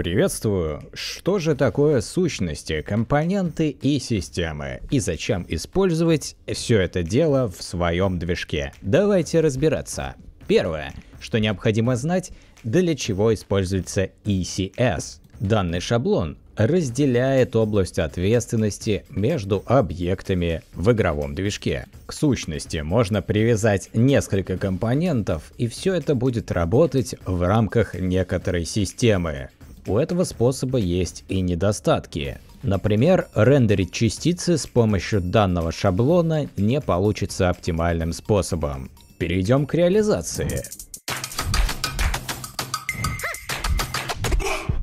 Приветствую! Что же такое сущности, компоненты и системы? И зачем использовать все это дело в своем движке? Давайте разбираться. Первое, что необходимо знать, для чего используется ECS. Данный шаблон разделяет область ответственности между объектами в игровом движке. К сущности можно привязать несколько компонентов, и все это будет работать в рамках некоторой системы. У этого способа есть и недостатки. Например, рендерить частицы с помощью данного шаблона не получится оптимальным способом. Перейдем к реализации.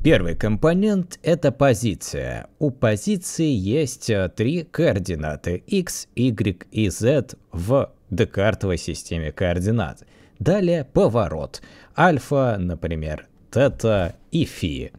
Первый компонент – это позиция. У позиции есть э, три координаты – x, y и z в декартовой системе координат. Далее поворот. Альфа, например, вот это ифи.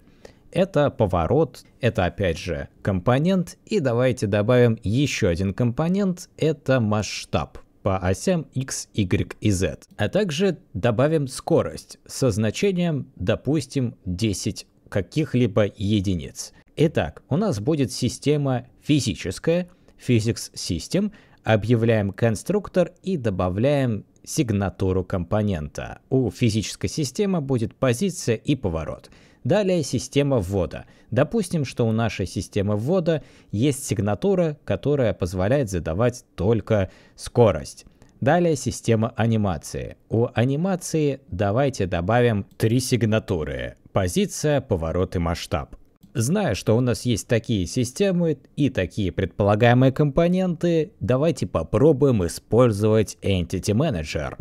Это поворот, это опять же компонент. И давайте добавим еще один компонент, это масштаб по осям x, y и z. А также добавим скорость со значением, допустим, 10 каких-либо единиц. Итак, у нас будет система физическая, physics system, объявляем конструктор и добавляем сигнатуру компонента. У физической системы будет позиция и поворот. Далее система ввода. Допустим, что у нашей системы ввода есть сигнатура, которая позволяет задавать только скорость. Далее система анимации. У анимации давайте добавим три сигнатуры. Позиция, поворот и масштаб. Зная, что у нас есть такие системы и такие предполагаемые компоненты, давайте попробуем использовать Entity Manager.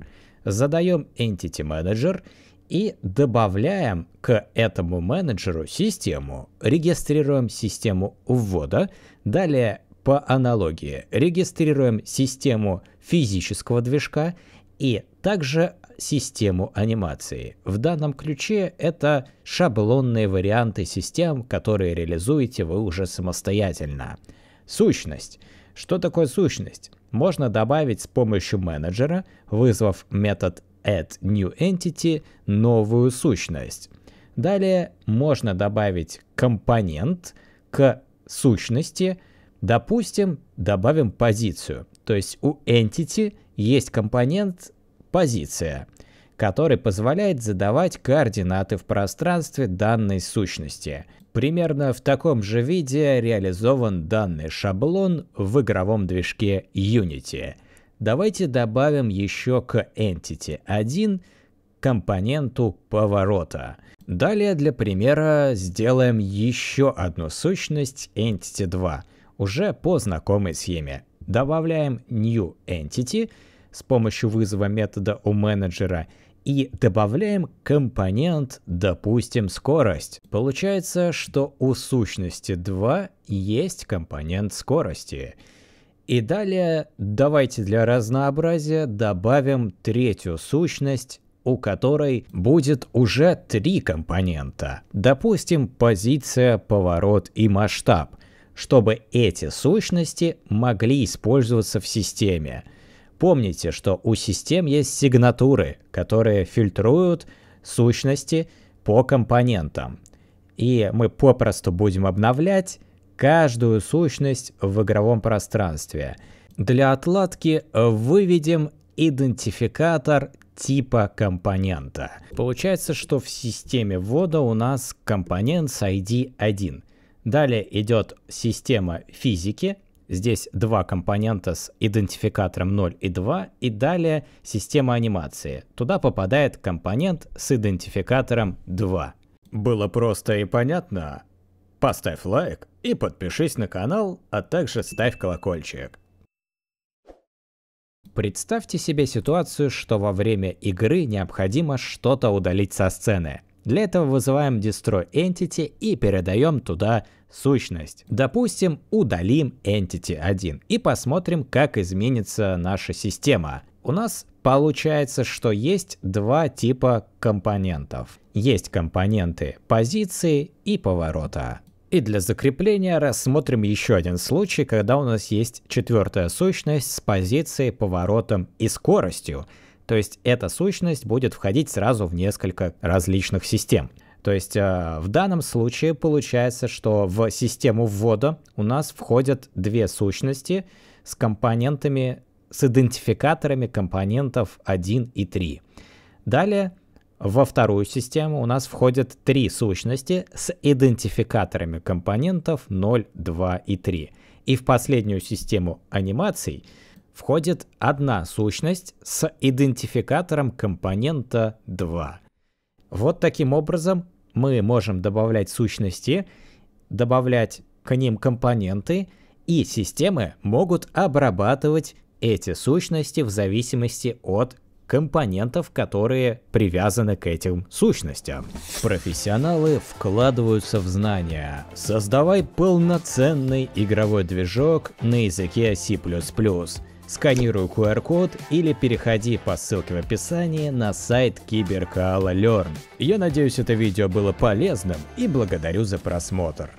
Задаем Entity Manager и добавляем к этому менеджеру систему. Регистрируем систему ввода. Далее по аналогии регистрируем систему физического движка и также систему анимации. В данном ключе это шаблонные варианты систем, которые реализуете вы уже самостоятельно. Сущность. Что такое сущность? Можно добавить с помощью менеджера, вызвав метод add new entity новую сущность. Далее можно добавить компонент к сущности. Допустим, добавим позицию. То есть у entity есть компонент позиция, который позволяет задавать координаты в пространстве данной сущности. Примерно в таком же виде реализован данный шаблон в игровом движке Unity. Давайте добавим еще к Entity 1 компоненту поворота. Далее для примера сделаем еще одну сущность Entity 2, уже по знакомой схеме. Добавляем New Entity – с помощью вызова метода у менеджера и добавляем компонент, допустим, скорость. Получается, что у сущности 2 есть компонент скорости. И далее давайте для разнообразия добавим третью сущность, у которой будет уже три компонента. Допустим, позиция, поворот и масштаб, чтобы эти сущности могли использоваться в системе. Помните, что у систем есть сигнатуры, которые фильтруют сущности по компонентам. И мы попросту будем обновлять каждую сущность в игровом пространстве. Для отладки выведем идентификатор типа компонента. Получается, что в системе ввода у нас компонент с ID 1. Далее идет система физики, Здесь два компонента с идентификатором 0 и 2, и далее система анимации. Туда попадает компонент с идентификатором 2. Было просто и понятно? Поставь лайк и подпишись на канал, а также ставь колокольчик. Представьте себе ситуацию, что во время игры необходимо что-то удалить со сцены. Для этого вызываем Destroy Entity и передаем туда сущность. Допустим, удалим Entity 1 и посмотрим, как изменится наша система. У нас получается, что есть два типа компонентов. Есть компоненты позиции и поворота. И для закрепления рассмотрим еще один случай, когда у нас есть четвертая сущность с позицией, поворотом и скоростью. То есть эта сущность будет входить сразу в несколько различных систем. То есть э, в данном случае получается, что в систему ввода у нас входят две сущности с компонентами, с идентификаторами компонентов 1 и 3. Далее во вторую систему у нас входят три сущности с идентификаторами компонентов 0, 2 и 3. И в последнюю систему анимаций входит одна сущность с идентификатором компонента 2. Вот таким образом мы можем добавлять сущности, добавлять к ним компоненты, и системы могут обрабатывать эти сущности в зависимости от компонентов, которые привязаны к этим сущностям. Профессионалы вкладываются в знания. Создавай полноценный игровой движок на языке C++. Сканируй QR-код или переходи по ссылке в описании на сайт Киберкаала Learn. Я надеюсь, это видео было полезным и благодарю за просмотр.